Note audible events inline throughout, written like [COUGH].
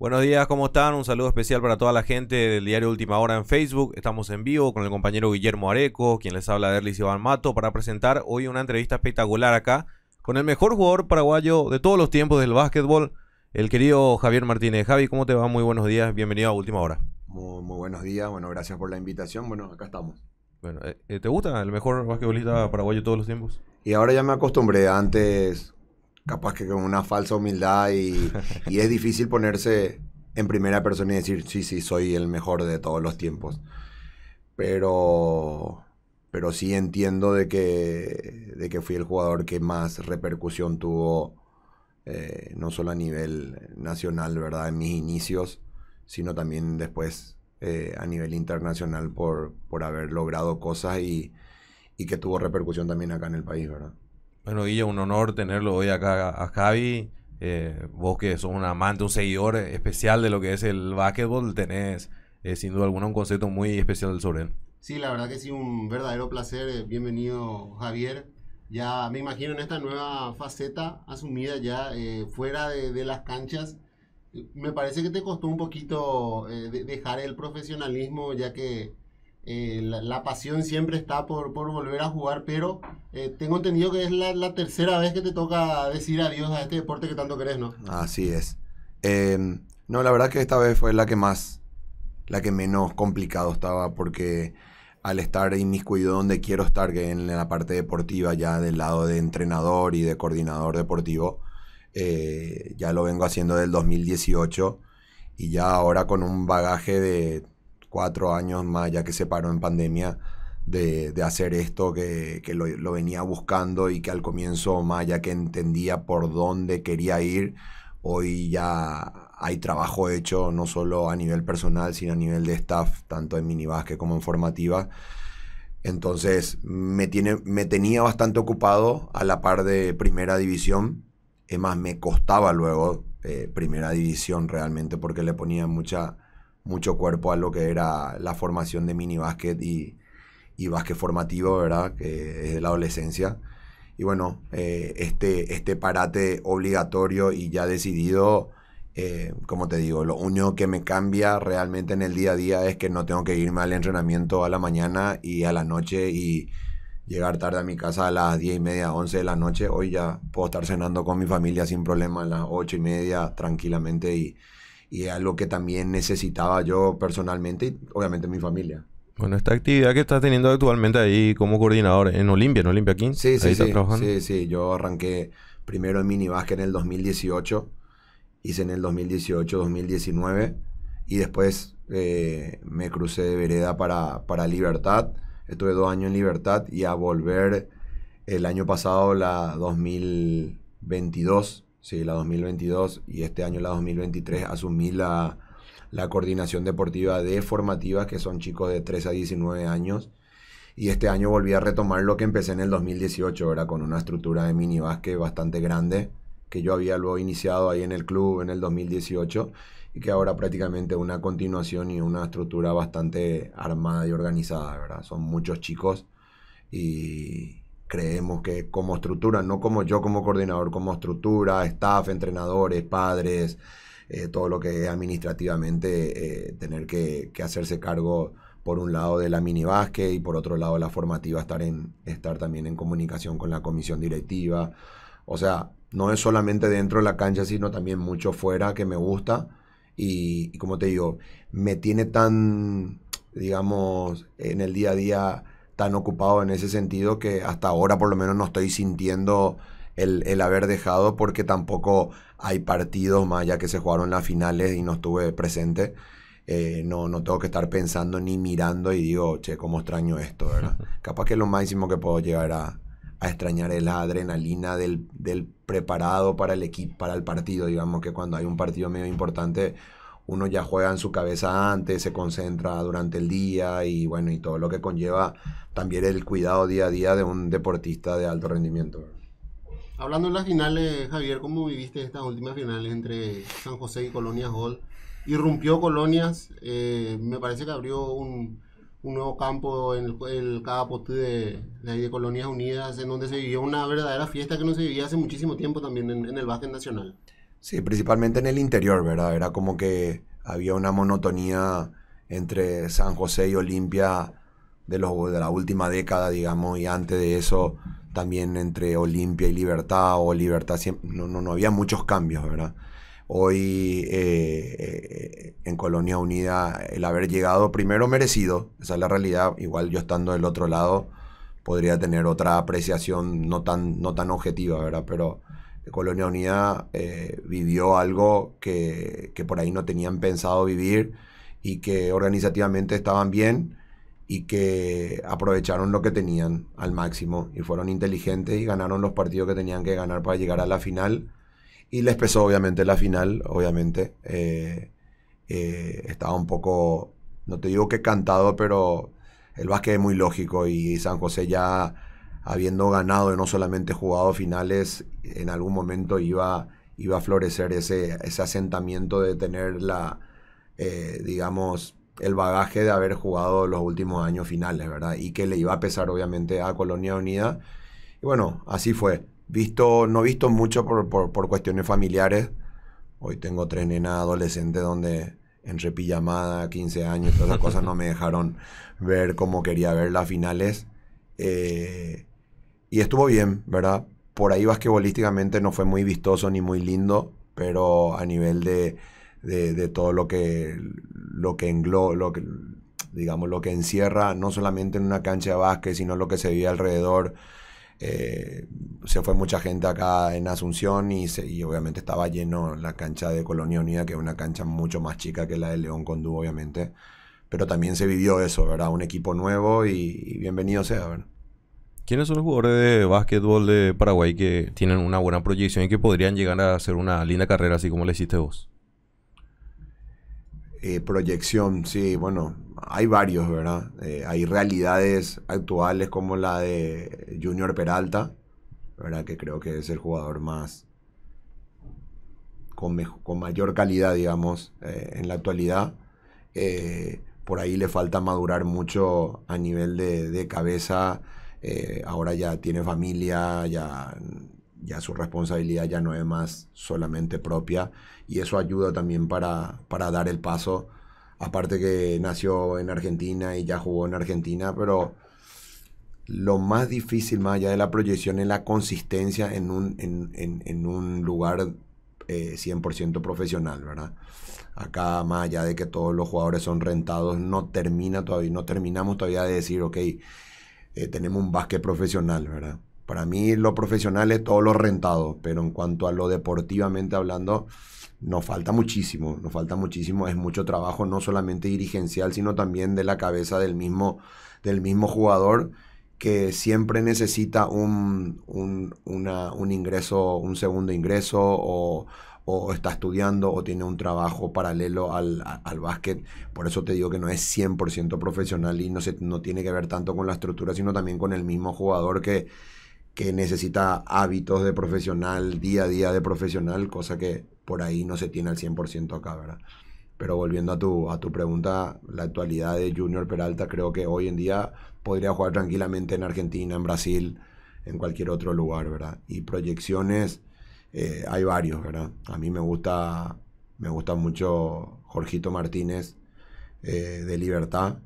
Buenos días, ¿cómo están? Un saludo especial para toda la gente del diario Última Hora en Facebook. Estamos en vivo con el compañero Guillermo Areco, quien les habla de Erlis Iván Mato, para presentar hoy una entrevista espectacular acá con el mejor jugador paraguayo de todos los tiempos del básquetbol, el querido Javier Martínez. Javi, ¿cómo te va? Muy buenos días, bienvenido a Última Hora. Muy, buenos días, bueno, gracias por la invitación. Bueno, acá estamos. Bueno, eh, eh, ¿te gusta el mejor basquetbolista paraguayo de todos los tiempos? Y ahora ya me acostumbré, antes capaz que con una falsa humildad y, es difícil ponerse en primera persona y decir, sí, sí, soy el mejor de todos los tiempos. Pero, pero sí entiendo de que, de que fui el jugador que más repercusión tuvo, eh, no solo a nivel nacional, ¿verdad? En mis inicios, sino también después eh, a nivel internacional por, por haber logrado cosas y, y que tuvo repercusión también acá en el país, ¿verdad? Bueno, Guilla, un honor tenerlo hoy acá a Javi. Eh, vos que sos un amante, un seguidor especial de lo que es el básquetbol, tenés eh, sin duda alguna un concepto muy especial sobre él. Sí, la verdad que sí, un verdadero placer. Eh, bienvenido, Javier. Ya me imagino en esta nueva faceta asumida ya fuera de, de, las canchas. Me parece que te costó un poquito dejar el profesionalismo, ya que eh, la, pasión siempre está por, volver a jugar, pero eh, tengo entendido que es la, tercera vez que te toca decir adiós a este deporte que tanto querés, ¿no? Así es. Em, no, la verdad que esta vez fue la que más, la que menos complicado estaba, porque al estar inmiscuido donde quiero estar, que en la parte deportiva, ya del lado de entrenador y de coordinador deportivo, eh, ya lo vengo haciendo del 2018 y ya ahora con un bagaje de cuatro años más, ya que se paró en pandemia, de, hacer esto que, lo, venía buscando y que al comienzo más, ya que entendía por dónde quería ir, hoy ya hay trabajo hecho, no solo a nivel personal, sino a nivel de staff, tanto en minibásquet como en formativa. Entonces me, tiene, me tenía bastante ocupado a la par de primera división. Es más, me costaba luego eh, primera división realmente porque le ponía mucha, mucho cuerpo a lo que era la formación de mini básquet y, y básquet formativo, ¿verdad? Que es de la adolescencia. Y bueno, eh, este, este parate obligatorio y ya decidido, eh, como te digo, lo único que me cambia realmente en el día a día es que no tengo que irme al entrenamiento a la mañana y a la noche y llegar tarde a mi casa a las 10 y media, 11 de la noche. Hoy ya puedo estar cenando con mi familia sin problema a las 8 y media tranquilamente y y algo que también necesitaba yo personalmente y obviamente mi familia. Bueno, esta actividad que estás teniendo actualmente ahí como coordinador en Olimpia, en Olimpia King. Sí, sí, sí, sí, sí. Yo arranqué primero en minibásquet en el 2018, hice en el 2018, 2019 y después eh, me crucé de vereda para, para Libertad. Estuve dos años en Libertad y a volver el año pasado, la 2022, Sí, la 2022 y este año la 2023 asumí la, coordinación deportiva de formativas, que son chicos de 3 a 19 años. Y este año volví a retomar lo que empecé en el 2018, ¿verdad? Con una estructura de mini básquet bastante grande, que yo había luego iniciado ahí en el club en el 2018, y que ahora prácticamente una continuación y una estructura bastante armada y organizada, ¿verdad? Son muchos chicos y, creemos que como estructura, no como yo como coordinador, como estructura, staff, entrenadores, padres, eh, todo lo que es administrativamente, eh, tener que, hacerse cargo por un lado de la mini y por otro lado la formativa, estar, en, estar también en comunicación con la comisión directiva. O sea, no es solamente dentro de la cancha, sino también mucho fuera que me gusta. y como te digo, me tiene tan, digamos, en el día a día tan ocupado en ese sentido que hasta ahora por lo menos no estoy sintiendo el, haber dejado porque tampoco hay partidos más ya que se jugaron las finales y no estuve presente. Eh, no, no tengo que estar pensando ni mirando y digo, che, cómo extraño esto, ¿verdad? [LAUGHS] Capaz que lo máximo que puedo llegar a, extrañar es la adrenalina del, del preparado para el equipo, para el partido, digamos que cuando hay un partido medio importante uno ya juega en su cabeza antes, se concentra durante el día y bueno, y todo lo que conlleva también el cuidado día a día de un deportista de alto rendimiento. Hablando de las finales, Javier, ¿cómo viviste estas últimas finales entre San José y Colonias Y Irrumpió Colonias, eh, me parece que abrió un, nuevo campo en el, el de, Colonias Unidas, en donde se vivió una verdadera fiesta que no se vivía hace muchísimo tiempo también en, el básquet nacional. Sí, principalmente en el interior, ¿verdad? Era como que había una monotonía entre San José y Olimpia de, los, de la última década, digamos, y antes de eso también entre Olimpia y Libertad, o Libertad, no, no, no había muchos cambios, ¿verdad? Hoy eh, eh, en Colonia Unida el haber llegado primero merecido, esa es la realidad, igual yo estando del otro lado podría tener otra apreciación no tan, no tan objetiva, ¿verdad? Pero Colonia Unida eh, vivió algo que, por ahí no tenían pensado vivir y que organizativamente estaban bien y que aprovecharon lo que tenían al máximo y fueron inteligentes y ganaron los partidos que tenían que ganar para llegar a la final y les pesó obviamente la final, obviamente eh, eh, estaba un poco, no te digo que cantado, pero el básquet es muy lógico y San José ya habiendo ganado y no solamente jugado finales, en algún momento iba, iba a florecer ese, ese asentamiento de tener la, eh, digamos, el bagaje de haber jugado los últimos años finales, ¿verdad? Y que le iba a pesar obviamente a Colonia Unida. Y bueno, así fue. Visto, no visto mucho por, cuestiones familiares. Hoy tengo tres nenas adolescentes donde entre pijamada, 15 años, todas esas cosas no me [LAUGHS] dejaron ver cómo quería ver las finales. Eh, y estuvo bien, ¿verdad? Por ahí basquetbolísticamente no fue muy vistoso ni muy lindo, pero a nivel de, todo lo que, lo que englo, lo que, digamos, lo que encierra, no solamente en una cancha de básquet, sino lo que se veía alrededor. Eh, se fue mucha gente acá en Asunción y, obviamente estaba lleno la cancha de Colonia Unida, que es una cancha mucho más chica que la de León Condú, obviamente. Pero también se vivió eso, ¿verdad? Un equipo nuevo y, y bienvenido sea, ¿verdad? ¿Quiénes son los jugadores de básquetbol de Paraguay que tienen una buena proyección y que podrían llegar a hacer una linda carrera así como la hiciste vos? Eh, proyección, sí, bueno, hay varios, ¿verdad? Eh, hay realidades actuales como la de Junior Peralta, ¿verdad? Que creo que es el jugador más con, mayor calidad, digamos, eh, en la actualidad. por ahí le falta madurar mucho a nivel de cabeza eh, ahora ya tiene familia, ya, ya su responsabilidad ya no es más solamente propia y eso ayuda también para, para dar el paso. Aparte que nació en Argentina y ya jugó en Argentina, pero lo más difícil más allá de la proyección es la consistencia en un, en, en, un lugar 100% eh, profesional, ¿verdad? Acá más allá de que todos los jugadores son rentados, no termina todavía, no terminamos todavía de decir, ok, eh, tenemos un básquet profesional, ¿verdad? Para mí lo profesional es todo lo rentado, pero en cuanto a lo deportivamente hablando, nos falta muchísimo, nos falta muchísimo, es mucho trabajo, no solamente dirigencial, sino también de la cabeza del mismo, del mismo jugador que siempre necesita un, un, un ingreso, un segundo ingreso o o está estudiando o tiene un trabajo paralelo al, al básquet. Por eso te digo que no es 100% profesional y no, se, no tiene que ver tanto con la estructura, sino también con el mismo jugador que, que necesita hábitos de profesional, día a día de profesional, cosa que por ahí no se tiene al 100% acá, ¿verdad? Pero volviendo a tu, a tu pregunta, la actualidad de Junior Peralta creo que hoy en día podría jugar tranquilamente en Argentina, en Brasil, en cualquier otro lugar, ¿verdad? Y proyecciones eh, hay varios, ¿verdad? A mí me gusta, me gusta mucho Jorgito Martínez eh, de Libertad,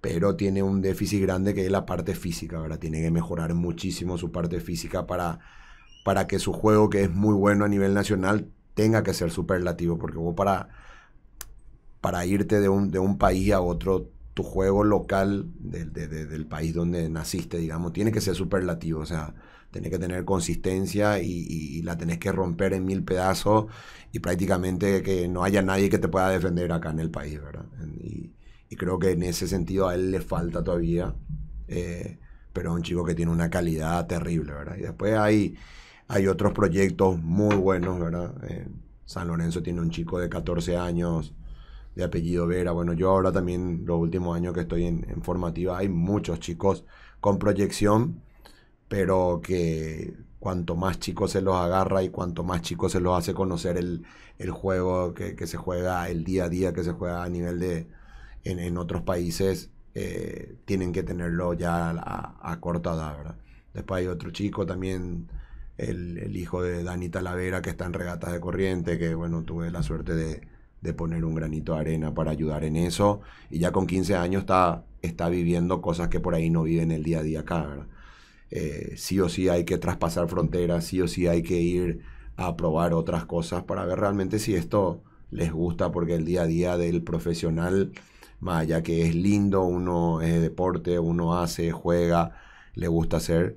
pero tiene un déficit grande que es la parte física, ¿verdad? Tiene que mejorar muchísimo su parte física para, para que su juego, que es muy bueno a nivel nacional, tenga que ser superlativo, porque vos para, para irte de un, de un país a otro, tu juego local del país donde naciste, digamos, tiene que ser superlativo, o sea tenés que tener consistencia y, la tenés que romper en mil pedazos y prácticamente que no haya nadie que te pueda defender acá en el país, ¿verdad? Y, creo que en ese sentido a él le falta todavía, eh, pero es un chico que tiene una calidad terrible, ¿verdad? Y después hay, hay otros proyectos muy buenos, ¿verdad? Eh, San Lorenzo tiene un chico de 14 años de apellido Vera. Bueno, yo ahora también, los últimos años que estoy en formativa, hay muchos chicos con proyección pero que cuanto más chicos se los agarra y cuanto más chicos se los hace conocer el, juego que, se juega, el día a día que se juega a nivel de en, otros países, eh, tienen que tenerlo ya a, ¿verdad? Después hay otro chico también, el, hijo de Dani Talavera, que está en regatas de corriente, que bueno, tuve la suerte de, de, poner un granito de arena para ayudar en eso. Y ya con 15 años está, está viviendo cosas que por ahí no viven el día a día acá, ¿verdad? Eh, sí o sí hay que traspasar fronteras, sí o sí hay que ir a probar otras cosas para ver realmente si esto les gusta, porque el día a día del profesional, más ya que es lindo, uno es deporte, uno hace, juega, le gusta hacer,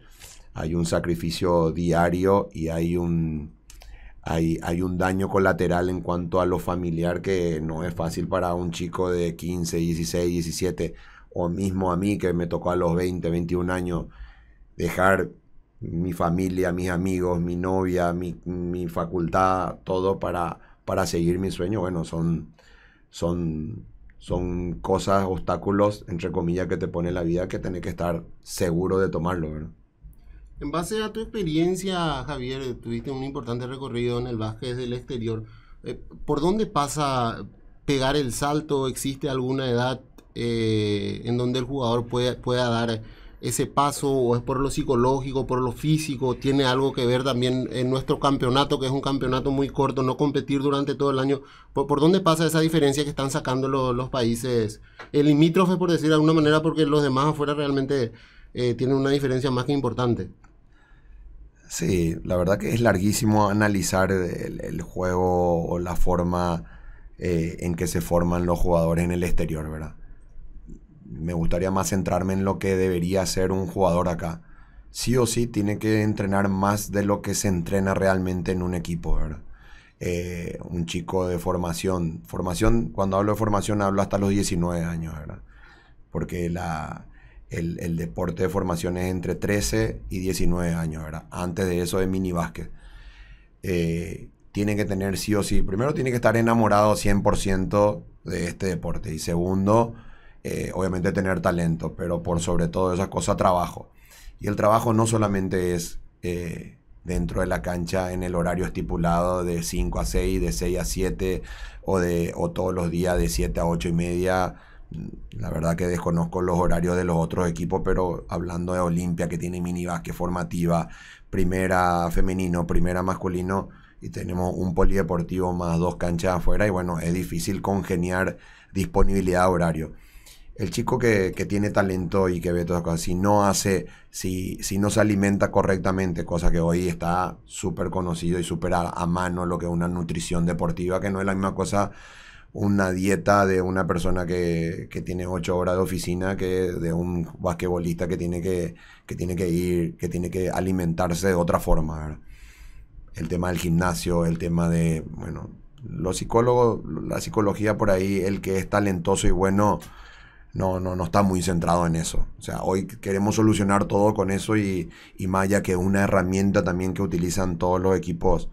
hay un sacrificio diario y hay un, hay, hay, un daño colateral en cuanto a lo familiar que no es fácil para un chico de 15, 16, 17 o mismo a mí que me tocó a los 20, 21 años dejar mi familia, mis amigos, mi novia, mi, facultad, todo para, para seguir mi sueño, bueno, son, son, son cosas, obstáculos, entre comillas, que te pone la vida que tenés que estar seguro de tomarlo, ¿verdad? En base a tu experiencia, Javier, eh, tuviste un importante recorrido en el básquet del exterior. Eh, ¿Por dónde pasa pegar el salto? ¿Existe alguna edad eh, en donde el jugador puede, pueda dar ese paso o es por lo psicológico, por lo físico, tiene algo que ver también en nuestro campeonato, que es un campeonato muy corto, no competir durante todo el año. ¿Por, dónde pasa esa diferencia que están sacando los países el limítrofe, por decir de alguna manera, porque los demás afuera realmente eh, tienen una diferencia más que importante? Sí, la verdad que es larguísimo analizar el, juego o la forma eh, en que se forman los jugadores en el exterior, ¿verdad? me gustaría más centrarme en lo que debería ser un jugador acá. Sí o sí tiene que entrenar más de lo que se entrena realmente en un equipo, ¿verdad? Eh, un chico de formación, formación, cuando hablo de formación hablo hasta los 19 años, ¿verdad? Porque el, deporte de formación es entre 13 y 19 años, ¿verdad? Antes de eso de mini básquet. Eh, tiene que tener sí o sí, primero tiene que estar enamorado 100% de este deporte y segundo, eh, obviamente tener talento, pero por sobre todo esas cosas, trabajo. Y el trabajo no solamente es eh, dentro de la cancha en el horario estipulado de 5 a 6, de 6 a 7 o, de, o todos los días de 7 a 8 y media. La verdad que desconozco los horarios de los otros equipos, pero hablando de Olimpia, que tiene mini formativa, primera femenino, primera masculino, y tenemos un polideportivo más dos canchas afuera, y bueno, es difícil congeniar disponibilidad de horario el chico que, tiene talento y que ve todas las cosas, si no hace, si, si no se alimenta correctamente, cosa que hoy está súper conocido y súper a, mano lo que es una nutrición deportiva, que no es la misma cosa una dieta de una persona que, tiene ocho horas de oficina que de un basquetbolista que tiene que, que tiene que ir, que tiene que alimentarse de otra forma. El tema del gimnasio, el tema de, bueno, los psicólogos, la psicología por ahí, el que es talentoso y bueno, no, no, no está muy centrado en eso. O sea, hoy queremos solucionar todo con eso y, y Maya, que es una herramienta también que utilizan todos los equipos,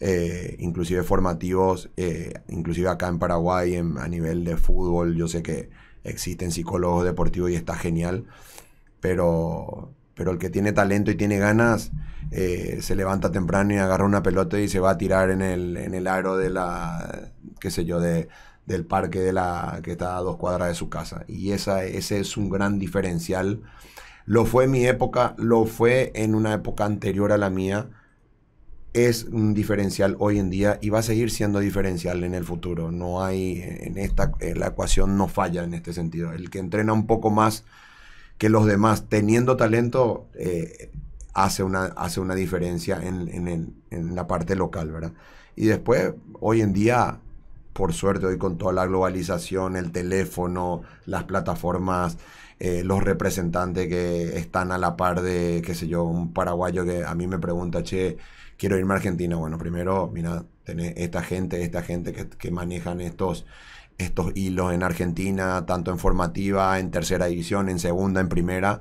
eh, inclusive formativos, eh, inclusive acá en Paraguay, a nivel de fútbol, yo sé que existen psicólogos deportivos y está genial, pero, pero el que tiene talento y tiene ganas, eh, se levanta temprano y agarra una pelota y se va a tirar en el, en el aro de la, qué sé yo, de del parque de la, que está a dos cuadras de su casa. Y esa, ese es un gran diferencial. Lo fue en mi época, lo fue en una época anterior a la mía. Es un diferencial hoy en día y va a seguir siendo diferencial en el futuro. No hay, en esta, la ecuación no falla en este sentido. El que entrena un poco más que los demás, teniendo talento, eh, hace, una, hace una diferencia en, en, la parte local, ¿verdad? Y después, hoy en día, por suerte hoy con toda la globalización, el teléfono, las plataformas, eh, los representantes que están a la par de, qué sé yo, un paraguayo que a mí me pregunta, che, quiero irme a Argentina. Bueno, primero, mira, tenés esta gente, esta gente que, manejan estos, estos hilos en Argentina, tanto en formativa, en tercera división, en segunda, en primera,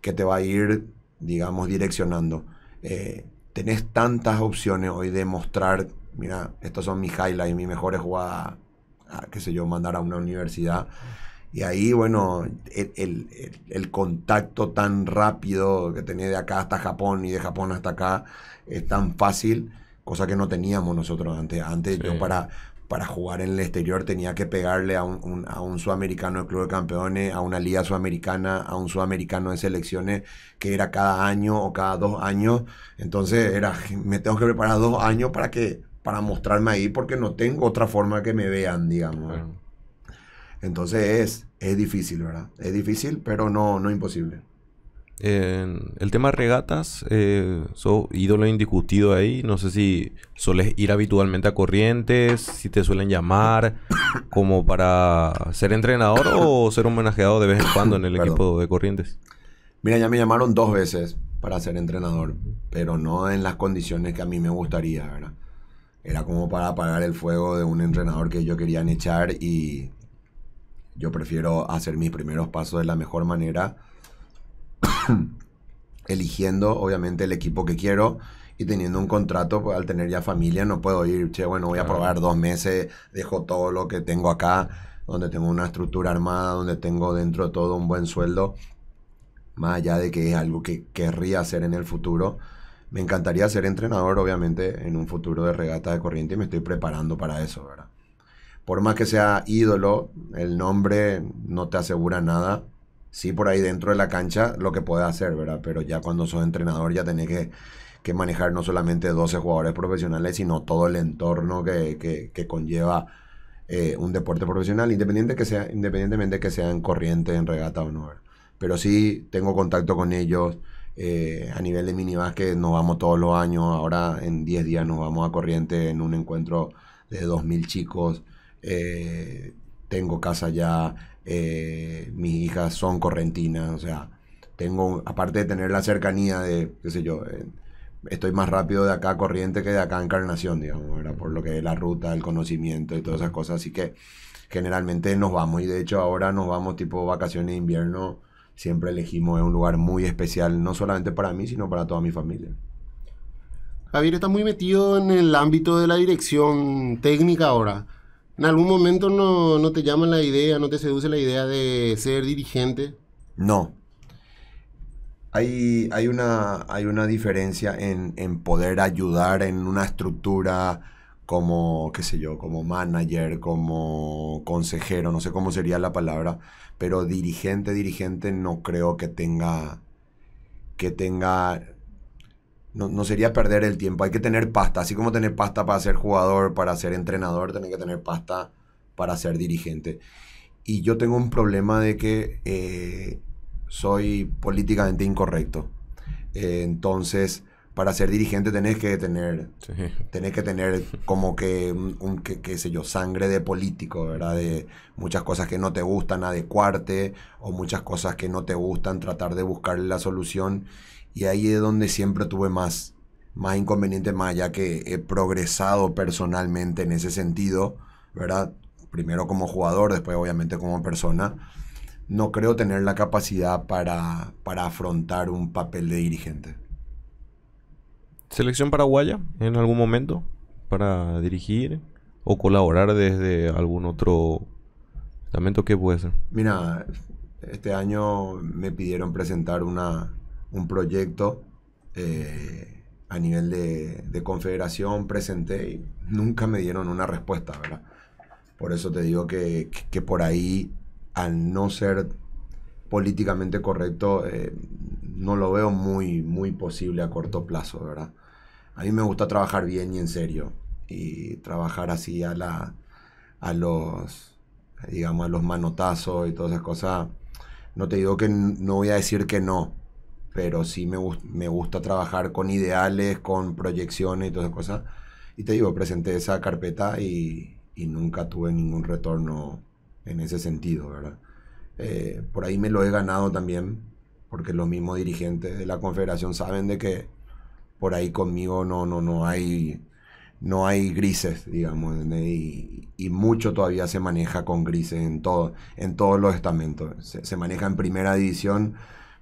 que te va a ir, digamos, direccionando. Eh, tenés tantas opciones hoy de mostrar mira, estos son mis highlights, mis mejores jugadas, ah, qué sé yo, mandar a una universidad. Y ahí, bueno, el, contacto tan rápido que tenía de acá hasta Japón y de Japón hasta acá es tan fácil, cosa que no teníamos nosotros antes. Antes yo para, para jugar en el exterior tenía que pegarle a un, sudamericano de club de campeones, a una liga sudamericana, a un sudamericano de selecciones, que era cada año o cada dos años. Entonces era, me tengo que preparar dos años para que para mostrarme ahí porque no tengo otra forma que me vean, digamos. Entonces es, difícil, ¿verdad? Es difícil, pero no, no imposible. el tema regatas, eh, ídolo indiscutido ahí. No sé si sueles ir habitualmente a corrientes, si te suelen llamar [COUGHS] como para ser entrenador o ser homenajeado de vez en cuando en el [COUGHS] equipo de corrientes. Mira, ya me llamaron dos veces para ser entrenador, pero no en las condiciones que a mí me gustaría, ¿verdad? era como para apagar el fuego de un entrenador que yo quería echar y yo prefiero hacer mis primeros pasos de la mejor manera, [COUGHS] eligiendo obviamente el equipo que quiero y teniendo un contrato, pues, al tener ya familia no puedo ir, che, bueno, voy a probar dos meses, dejo todo lo que tengo acá, donde tengo una estructura armada, donde tengo dentro de todo un buen sueldo, más allá de que es algo que querría hacer en el futuro me encantaría ser entrenador, obviamente, en un futuro de regata de corriente y me estoy preparando para eso, ¿verdad? Por más que sea ídolo, el nombre no te asegura nada. Sí, por ahí dentro de la cancha lo que puede hacer, ¿verdad? Pero ya cuando sos entrenador ya tenés que, manejar no solamente 12 jugadores profesionales, sino todo el entorno que, conlleva eh, un deporte profesional, independiente que sea, independientemente que sea en corriente, en regata o no. Pero sí tengo contacto con ellos, eh, a nivel de mini que nos vamos todos los años, ahora en 10 días nos vamos a corriente en un encuentro de 2.000 chicos. Eh, tengo casa ya, eh, mis hijas son correntinas, o sea, tengo, aparte de tener la cercanía de, qué sé yo, estoy más rápido de acá a corriente que de acá a encarnación, digamos, por lo que es la ruta, el conocimiento y todas esas cosas, así que generalmente nos vamos y de hecho ahora nos vamos tipo vacaciones de invierno siempre elegimos, un lugar muy especial, no solamente para mí, sino para toda mi familia. Javier está muy metido en el ámbito de la dirección técnica ahora. ¿En algún momento no, te llama la idea, no te seduce la idea de ser dirigente? No. Hay, hay, una, hay una diferencia en, en poder ayudar en una estructura, como, qué sé yo, como manager, como consejero, no sé cómo sería la palabra, pero dirigente, dirigente no creo que tenga, que tenga, no, sería perder el tiempo, hay que tener pasta, así como tener pasta para ser jugador, para ser entrenador, tiene que tener pasta para ser dirigente. Y yo tengo un problema de que eh, soy políticamente incorrecto. Eh, entonces, para ser dirigente tenés que tener, tenés que tener como que, un, qué sé yo, sangre de político, ¿verdad? De muchas cosas que no te gustan adecuarte o muchas cosas que no te gustan tratar de buscar la solución. Y ahí es donde siempre tuve más, más inconveniente, más ya que he progresado personalmente en ese sentido, ¿verdad? Primero como jugador, después obviamente como persona. No creo tener la capacidad para, para afrontar un papel de dirigente. ¿Selección paraguaya en algún momento para dirigir o colaborar desde algún otro estamento? ¿Qué puede ser? Mira, este año me pidieron presentar una, un proyecto eh, a nivel de, confederación, presenté y nunca me dieron una respuesta, ¿verdad? Por eso te digo que, por ahí, al no ser políticamente correcto, eh, no lo veo muy, muy posible a corto plazo, ¿verdad? A mí me gusta trabajar bien y en serio. Y trabajar así a, la, a los, digamos, a los manotazos y todas esas cosas. No te digo que no voy a decir que no, pero sí me, gusta trabajar con ideales, con proyecciones y todas esas cosas. Y te digo, presenté esa carpeta y, nunca tuve ningún retorno en ese sentido, eh, por ahí me lo he ganado también, porque los mismos dirigentes de la confederación saben de que por ahí conmigo no, no, no hay no hay grises, digamos, y, y, mucho todavía se maneja con grises en, todo, en todos los estamentos. Se, maneja en primera división,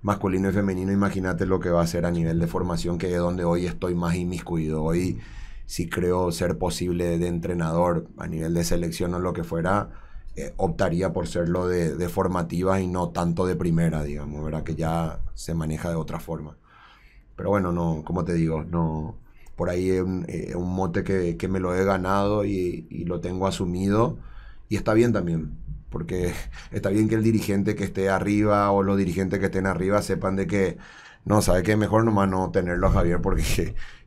masculino y femenino, imagínate lo que va a ser a nivel de formación, que es donde hoy estoy más inmiscuido. Hoy si creo ser posible de entrenador a nivel de selección o lo que fuera, eh, optaría por serlo de, de formativa y no tanto de primera, digamos, ¿verdad? Que ya se maneja de otra forma. Pero bueno, no, como te digo, no. Por ahí es un, eh, mote que, me lo he ganado y, lo tengo asumido. Y está bien también, porque [LAUGHS] está bien que el dirigente que esté arriba o los dirigentes que estén arriba sepan de que, no, sabe qué? mejor nomás no tenerlo a Javier porque [LAUGHS]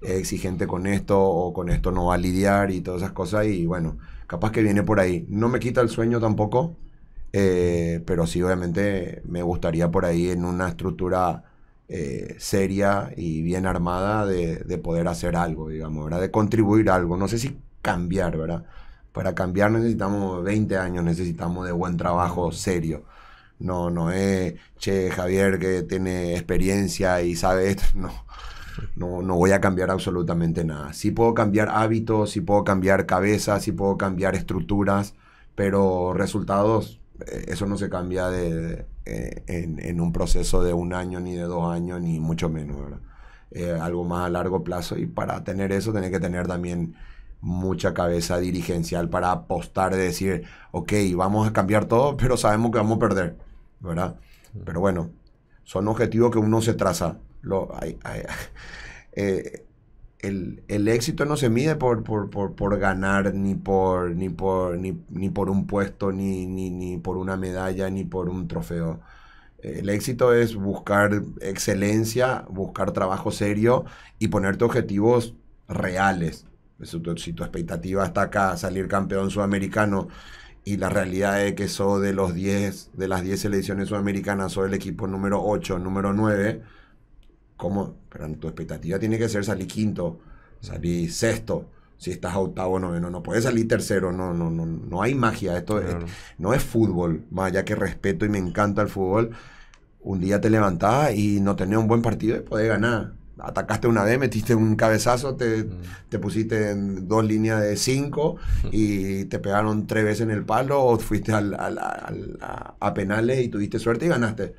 es exigente con esto o con esto no va a lidiar y todas esas cosas. Y bueno, capaz que viene por ahí. No me quita el sueño tampoco, eh, pero sí, obviamente me gustaría por ahí en una estructura eh, seria y bien armada de, poder hacer algo, digamos, ¿verdad? De contribuir algo. No sé si cambiar, ¿verdad? Para cambiar necesitamos 20 años, necesitamos de buen trabajo serio. No, no es, che, Javier que tiene experiencia y sabe esto. [LAUGHS] No, no, voy a cambiar absolutamente nada. si puedo cambiar hábitos, sí puedo cambiar cabezas, sí puedo cambiar estructuras, pero resultados, eh, eso no se cambia de eh, en, un proceso de un año, ni de dos años, ni mucho menos, eh, algo más a largo plazo y para tener eso tiene que tener también mucha cabeza dirigencial para apostar y decir, ok, vamos a cambiar todo, pero sabemos que vamos a perder, ¿verdad? Pero bueno, son objetivos que uno se traza. Lo, [LAUGHS] eh, el, éxito no se mide por, por, por, ganar, ni por, ni, por, ni, por un puesto, ni, ni, por una medalla, ni por un trofeo. Eh, el éxito es buscar excelencia, buscar trabajo serio y ponerte objetivos reales. Si tu, expectativa está acá, salir campeón sudamericano, y la realidad es que soy de los 10, de las 10 selecciones sudamericanas, soy el equipo número 8, número 9, ¿Cómo? Pero tu expectativa tiene que ser salir quinto, salir sexto. Si estás a octavo, noveno, no puedes salir tercero. No, no, no, no hay magia. Esto no es fútbol. Más allá que respeto y me encanta el fútbol, un día te levantás y no tenés un buen partido y podés ganar. Atacaste una vez, metiste un cabezazo, te, mm. te pusiste en dos líneas de cinco [LAUGHS] y te pegaron tres veces en el palo o fuiste al, al, al, a, a penales y tuviste suerte y ganaste.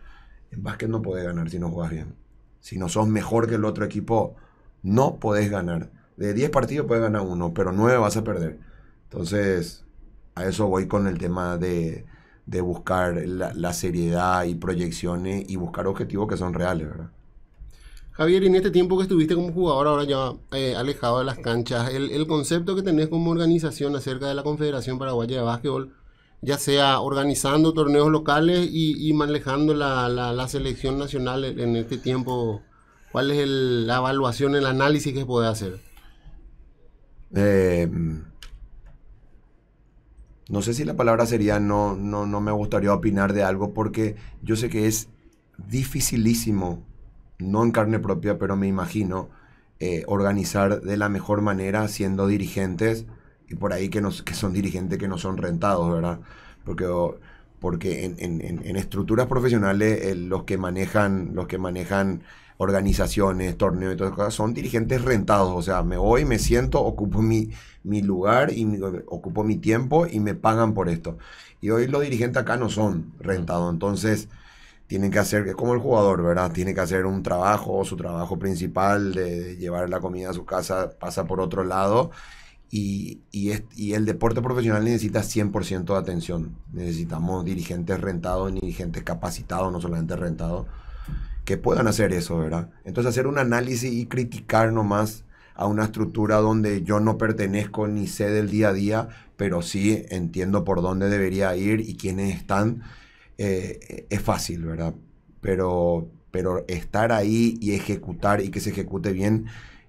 En básquet no podés ganar si no juegas bien. Si no sos mejor que el otro equipo, no podés ganar. De 10 partidos puedes ganar uno, pero 9 vas a perder. Entonces, a eso voy con el tema de, buscar la, seriedad y proyecciones y buscar objetivos que son reales, Javier, en este tiempo que estuviste como jugador, ahora ya eh, alejado de las canchas, el, el, concepto que tenés como organización acerca de la Confederación Paraguaya de Básquetbol, ya sea organizando torneos locales y, manejando la, selección nacional en este tiempo? ¿Cuál es la evaluación, el análisis que puede hacer? Eh, no sé si la palabra sería no, no, no me gustaría opinar de algo porque yo sé que es dificilísimo, no en carne propia, pero me imagino, eh, organizar de la mejor manera siendo dirigentes y por ahí que, nos, que son dirigentes que no son rentados, ¿verdad? Porque, porque en, estructuras profesionales eh, los que manejan, los que manejan organizaciones, torneos y todas esas cosas, son dirigentes rentados. O sea, me voy, me siento, ocupo mi, mi lugar y ocupo mi tiempo y me pagan por esto. Y hoy los dirigentes acá no son rentados. Entonces, tienen que hacer, es como el jugador, ¿verdad? Tiene que hacer un trabajo, su trabajo principal de llevar la comida a su casa pasa por otro lado y, el deporte profesional necesita 100% de atención. Necesitamos dirigentes rentados, dirigentes capacitados, no solamente rentados, que puedan hacer eso, ¿verdad? Entonces hacer un análisis y criticar nomás a una estructura donde yo no pertenezco ni sé del día a día, pero sí entiendo por dónde debería ir y quiénes están, eh, es fácil, ¿verdad? Pero, pero estar ahí y ejecutar y que se ejecute bien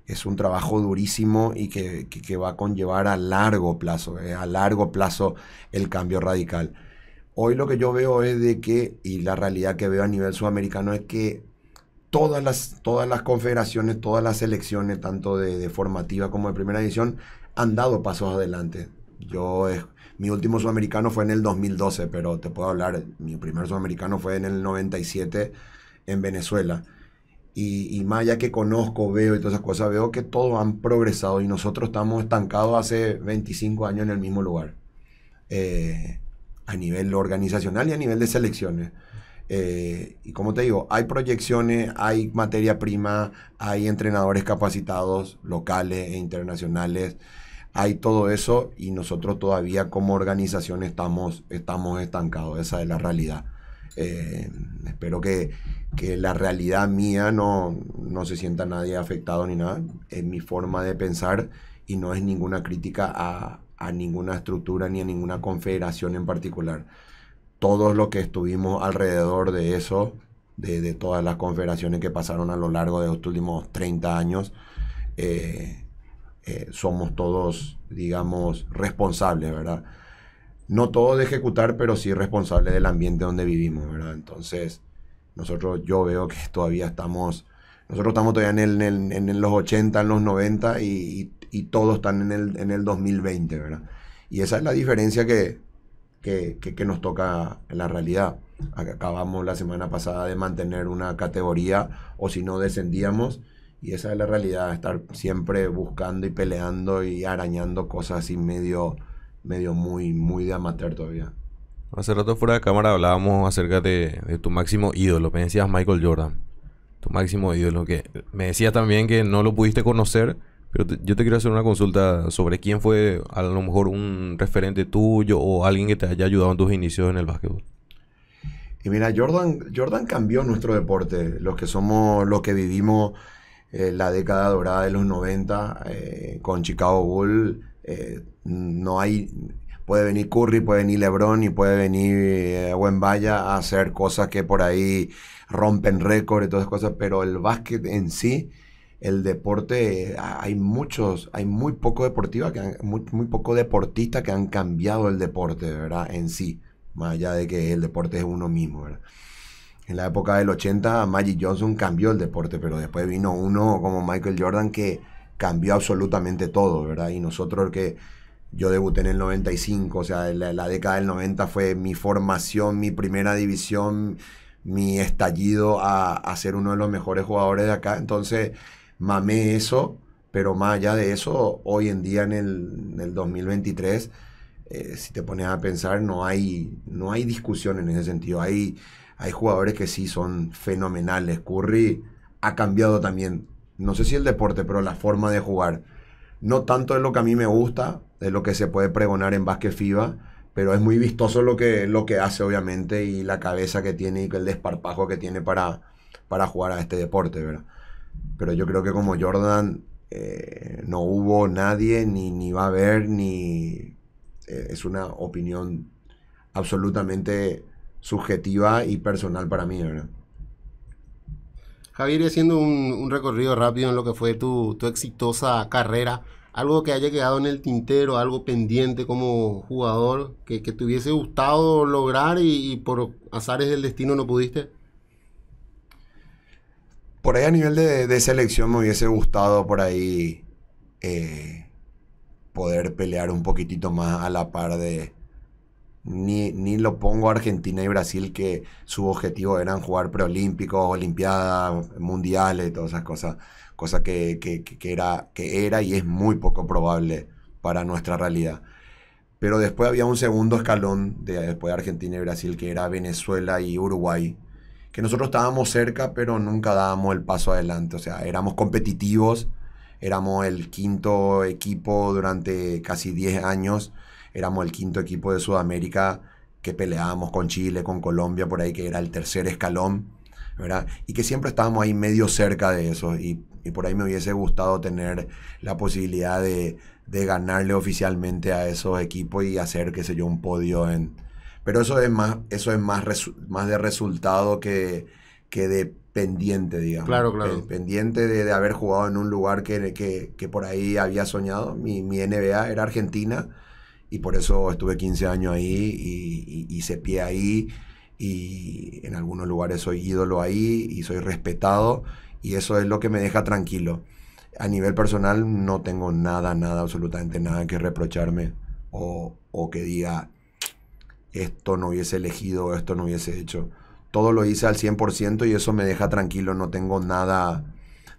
es un trabajo durísimo y que, va a conllevar a largo plazo, eh, a largo plazo el cambio radical. Hoy lo que yo veo es de que, y la realidad que veo a nivel sudamericano es que todas las, todas las confederaciones, todas las selecciones, tanto de, formativa como de primera edición, han dado pasos adelante. Yo, mi último sudamericano fue en el 2012, pero te puedo hablar, mi primer sudamericano fue en el 97 en Venezuela y, más ya que conozco, veo y todas esas cosas, veo que todos han progresado y nosotros estamos estancados hace 25 años en el mismo lugar, eh, a nivel organizacional y a nivel de selecciones. Eh, y como te digo, hay proyecciones, hay materia prima, hay entrenadores capacitados locales e internacionales, hay todo eso y nosotros todavía como organización estamos, estamos estancados, esa es la realidad. Eh, espero que, que, la realidad mía no, no se sienta nadie afectado ni nada. Es mi forma de pensar y no es ninguna crítica a, a ninguna estructura ni a ninguna confederación en particular. Todos los que estuvimos alrededor de eso, de, todas las confederaciones que pasaron a lo largo de los últimos 30 años, eh, eh, somos todos, digamos, responsables, ¿verdad? no todo de ejecutar, pero sí responsable del ambiente donde vivimos, ¿verdad? Entonces, nosotros, yo veo que todavía estamos, nosotros estamos todavía en, en, los 80, en los 90 y, todos están en el, 2020, ¿verdad? Y esa es la diferencia que, que, nos toca la realidad. Acabamos la semana pasada de mantener una categoría o si no descendíamos. Y esa es la realidad, estar siempre buscando y peleando y arañando cosas y medio medio muy, muy de amateur todavía. Hace rato fuera de cámara hablábamos acerca de, tu máximo ídolo. Me decías Michael Jordan. Tu máximo ídolo. Que me decías también que no lo pudiste conocer. Pero yo te quiero hacer una consulta sobre quién fue a lo mejor un referente tuyo o alguien que te haya ayudado en tus inicios en el básquetbol. Y mira, Jordan, Jordan cambió nuestro deporte. Los que somos, los que vivimos eh, la década dorada de los 90 eh, con Chicago Bull. Eh, no hay puede venir Curry, puede venir LeBron y puede venir eh, vaya a hacer cosas que por ahí rompen récord y todas esas cosas, pero el básquet en sí, el deporte, hay muchos, hay muy poco deportiva que muy, poco deportistas que han cambiado el deporte, ¿verdad? En sí, más allá de que el deporte es uno mismo, ¿verdad? En la época del 80, Magic Johnson cambió el deporte, pero después vino uno como Michael Jordan que cambió absolutamente todo, ¿verdad? Y nosotros que yo debuté en el 95, o sea, la, década del 90 fue mi formación, mi primera división, mi estallido a, ser uno de los mejores jugadores de acá. Entonces, mamé eso, pero más allá de eso, hoy en día en el, 2023, eh, si te pones a pensar, no hay, no hay discusión en ese sentido. Hay, hay jugadores que sí son fenomenales. Curry ha cambiado también, no sé si el deporte, pero la forma de jugar no tanto es lo que a mí me gusta, es lo que se puede pregonar en básquet FIBA, pero es muy vistoso lo que, lo que hace, obviamente, y la cabeza que tiene y el desparpajo que tiene para, para jugar a este deporte, ¿verdad? Pero yo creo que como Jordan eh, no hubo nadie, ni, ni va a haber, ni... Eh, es una opinión absolutamente subjetiva y personal para mí, ¿verdad? Javier, haciendo un, recorrido rápido en lo que fue tu, exitosa carrera, algo que haya quedado en el tintero, algo pendiente como jugador, que, te hubiese gustado lograr y, por azares del destino no pudiste? Por ahí a nivel de, selección me hubiese gustado por ahí eh, poder pelear un poquitito más a la par de, ni, lo pongo a Argentina y Brasil, que su objetivo eran jugar preolímpicos, olimpiadas, mundiales, todas esas cosas. Cosa que, era, que era y es muy poco probable para nuestra realidad. Pero después había un segundo escalón de, después de Argentina y Brasil, que era Venezuela y Uruguay, que nosotros estábamos cerca, pero nunca dábamos el paso adelante. O sea, éramos competitivos, éramos el quinto equipo durante casi 10 años éramos el quinto equipo de Sudamérica que peleábamos con Chile, con Colombia, por ahí, que era el tercer escalón, ¿verdad? Y que siempre estábamos ahí medio cerca de eso. Y, y por ahí me hubiese gustado tener la posibilidad de, de, ganarle oficialmente a esos equipos y hacer, qué sé yo, un podio en... Pero eso es más, eso es más, más de resultado que, que de pendiente, digamos. Claro, claro. Pendiente de, de haber jugado en un lugar que, que, que por ahí había soñado. Mi, mi NBA era Argentina y por eso estuve 15 años ahí y, y hice pie ahí y en algunos lugares soy ídolo ahí y soy respetado y eso es lo que me deja tranquilo. A nivel personal no tengo nada, nada, absolutamente nada que reprocharme o, o que diga esto no hubiese elegido, esto no hubiese hecho. Todo lo hice al 100% y eso me deja tranquilo, no tengo nada,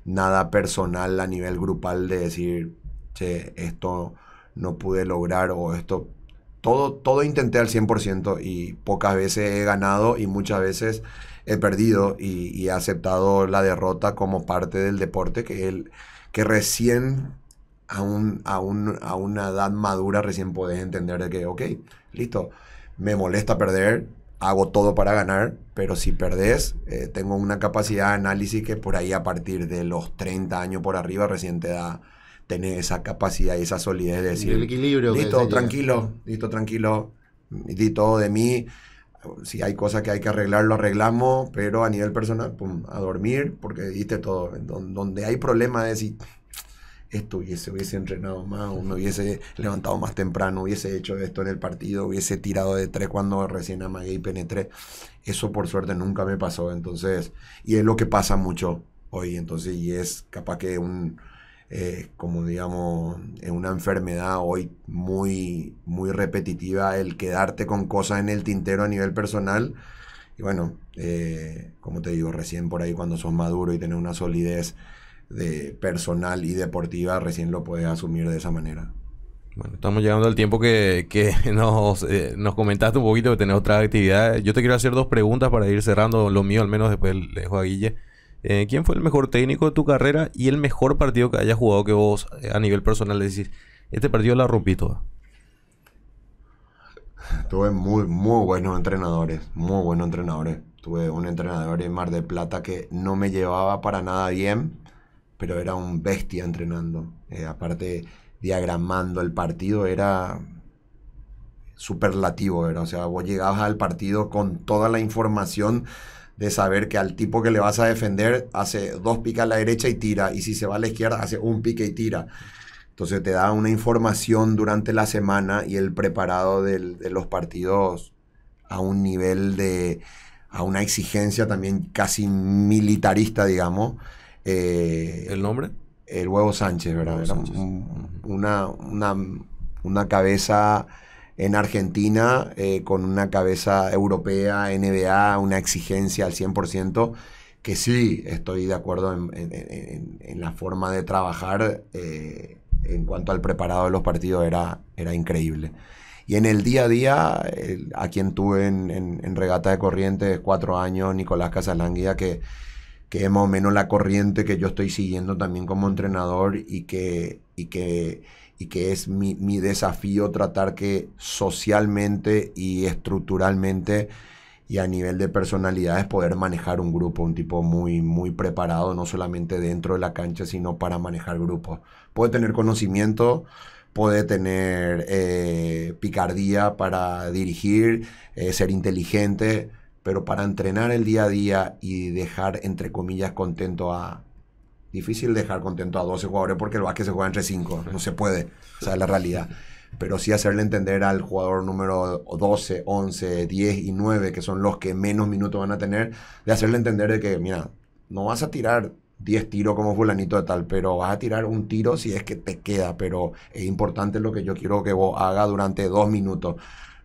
nada personal a nivel grupal de decir, che, esto no pude lograr o esto. Todo, todo intenté al 100% y pocas veces he ganado y muchas veces he perdido y, he aceptado la derrota como parte del deporte que, que recién a, un, a, una edad madura recién podés entender de que, ok, listo, me molesta perder, hago todo para ganar, pero si perdés, eh, tengo una capacidad de análisis que por ahí a partir de los 30 años por arriba recién te da Tener esa capacidad y esa solidez de decir, el equilibrio listo, tranquilo, listo, tranquilo, di todo de mí, si hay cosas que hay que arreglar, lo arreglamos, pero a nivel personal, a dormir, porque diste todo. Donde hay problemas de si esto hubiese, hubiese entrenado más, uno hubiese levantado más temprano, hubiese hecho esto en el partido, hubiese tirado de tres cuando recién amagué y penetré. Eso por suerte nunca me pasó, entonces, y es lo que pasa mucho hoy, entonces, y es capaz que un eh, como digamos, en una enfermedad hoy muy, muy repetitiva, el quedarte con cosas en el tintero a nivel personal. Y bueno, eh, como te digo, recién por ahí cuando sos maduro y tenés una solidez de personal y deportiva, recién lo puedes asumir de esa manera. Bueno, estamos llegando al tiempo que, [LAUGHS] nos, eh, nos, comentaste un poquito que tenés otras actividades. Yo te quiero hacer dos preguntas para ir cerrando lo mío, al menos después le dejo a Guille. Eh, ¿Quién fue el mejor técnico de tu carrera y el mejor partido que hayas jugado que vos eh, a nivel personal decís, este partido la rompí toda? Tuve muy, muy buenos entrenadores, muy buenos entrenadores. Tuve un entrenador en Mar del Plata que no me llevaba para nada bien, pero era un bestia entrenando. Eh, aparte, diagramando el partido era superlativo, o sea, vos llegabas al partido con toda la información de saber que al tipo que le vas a defender hace dos picas a la derecha y tira, y si se va a la izquierda hace un pique y tira. Entonces te da una información durante la semana y el preparado de los partidos a un nivel de, a una exigencia también casi militarista, digamos. Eh, ¿El nombre? El huevo Sánchez, ¿verdad? Era una, una, una cabeza en Argentina eh, con una cabeza europea, NBA, una exigencia al 100%, que sí estoy de acuerdo en, la forma de trabajar eh, en cuanto al preparado de los partidos era, era increíble. Y en el día a día, a quien tuve en, regata de corrientes cuatro años, Nicolás Casalanguía, que, que es más o menos la corriente que yo estoy siguiendo también como entrenador y que, y que y que es mi, desafío tratar que socialmente y estructuralmente y a nivel de personalidades poder manejar un grupo, un tipo muy, muy preparado, no solamente dentro de la cancha, sino para manejar grupos. Puede tener conocimiento, puede tener eh, picardía para dirigir, eh, ser inteligente, pero para entrenar el día a día y dejar, entre comillas, contento a, difícil dejar contento a 12 jugadores porque el básquet se juega entre 5, no se puede, o sea, es la realidad. Pero sí hacerle entender al jugador número 12, 11, 10 y 9, que son los que menos minutos van a tener, de hacerle entender de que, mira, no vas a tirar 10 tiros como fulanito de tal, pero vas a tirar un tiro si es que te queda, pero es importante lo que yo quiero que vos hagas durante dos minutos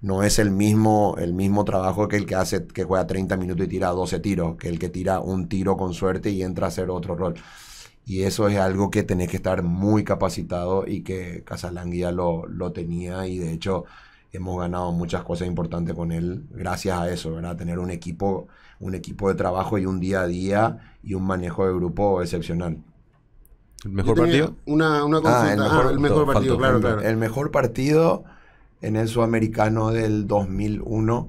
no es el mismo, el mismo trabajo que el que hace que juega 30 minutos y tira 12 tiros, que el que tira un tiro con suerte y entra a hacer otro rol. Y eso es algo que tenés que estar muy capacitado y que Casalanguía lo, lo tenía y de hecho hemos ganado muchas cosas importantes con él gracias a eso, ¿verdad? Tener un equipo, un equipo de trabajo y un día a día y un manejo de grupo excepcional. ¿El mejor partido? Una, ah, consulta. el mejor, partido, claro, claro. El mejor partido en el Sudamericano del 2001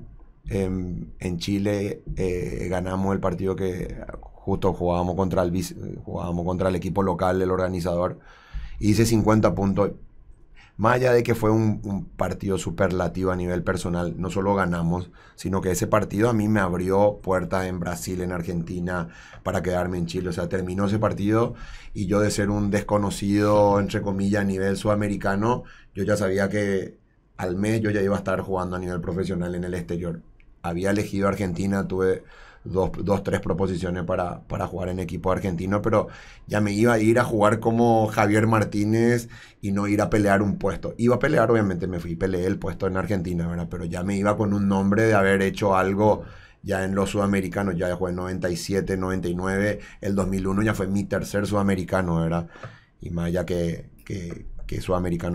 em, en, Chile eh, ganamos el partido que Justo jugábamos contra el, contra el equipo local el organizador. Hice 50 puntos. Más allá de que fue un, un, partido superlativo a nivel personal, no solo ganamos, sino que ese partido a mí me abrió puertas en Brasil, en Argentina, para quedarme en Chile. O sea, terminó ese partido y yo de ser un desconocido, entre comillas, a nivel sudamericano, yo ya sabía que al mes yo ya iba a estar jugando a nivel profesional en el exterior. Había elegido Argentina, tuve dos, dos tres proposiciones para, para jugar en equipo argentino, pero ya me iba a ir a jugar como Javier Martínez y no ir a pelear un puesto. Iba a pelear, obviamente me fui, peleé el puesto en Argentina, ¿verdad? Pero ya me iba con un nombre de haber hecho algo ya en los sudamericanos, ya jugué en 97, 99, el 2001 ya fue mi tercer sudamericano, ¿verdad? Y más ya que, que, que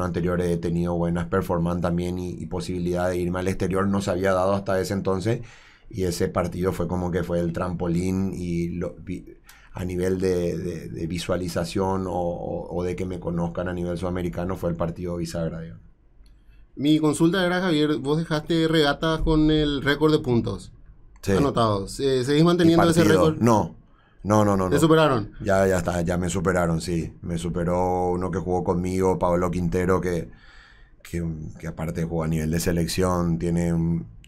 anteriores he tenido buenas performances también y, y, posibilidad de irme al exterior, no se había dado hasta ese entonces y ese partido fue como que fue el trampolín y a nivel de, visualización o, de que me conozcan a nivel sudamericano fue el partido bisagra. Mi consulta era, Javier, vos dejaste regatas con el récord de puntos sí. anotados. ¿Seguís manteniendo ese récord? No, no, no, no. ¿Te superaron? Ya, ya está, ya me superaron, sí. Me superó uno que jugó conmigo, Pablo Quintero, que, aparte jugó a nivel de selección, tiene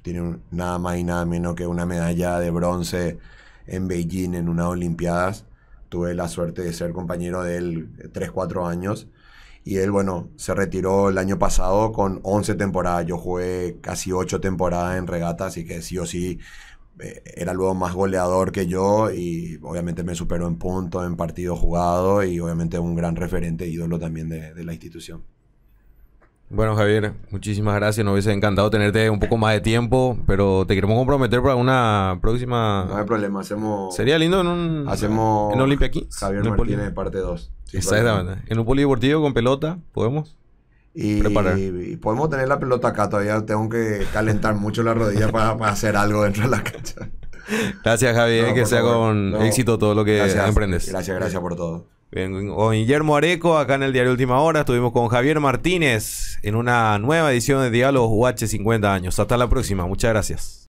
tiene nada más y nada menos que una medalla de bronce en Beijing en unas Olimpiadas. Tuve la suerte de ser compañero de él 3-4 eh, años. Y él, bueno, se retiró el año pasado con 11 temporadas. Yo jugué casi 8 temporadas en regata, así que sí o sí eh, era luego más goleador que yo y obviamente me superó en puntos, en partidos jugados y obviamente un gran referente, ídolo también de la institución. Bueno, Javier, muchísimas gracias. Nos hubiese encantado tenerte un poco más de tiempo, pero te queremos comprometer para una próxima. No hay problema, hacemos. Sería lindo en un. Hacemos. En Olimpia aquí. Javier Martínez, parte 2. Exactamente. En un polideportivo con pelota, podemos. Y, preparar. y podemos tener la pelota acá. Todavía tengo que calentar mucho la rodilla para, hacer algo dentro de la cancha. Gracias, Javier. que sea con éxito todo lo que emprendes. Gracias, gracias por todo con Guillermo Areco, acá en el diario Última Hora. Estuvimos con Javier Martínez en una nueva edición de Diálogos UH 50 años. Hasta la próxima. Muchas gracias.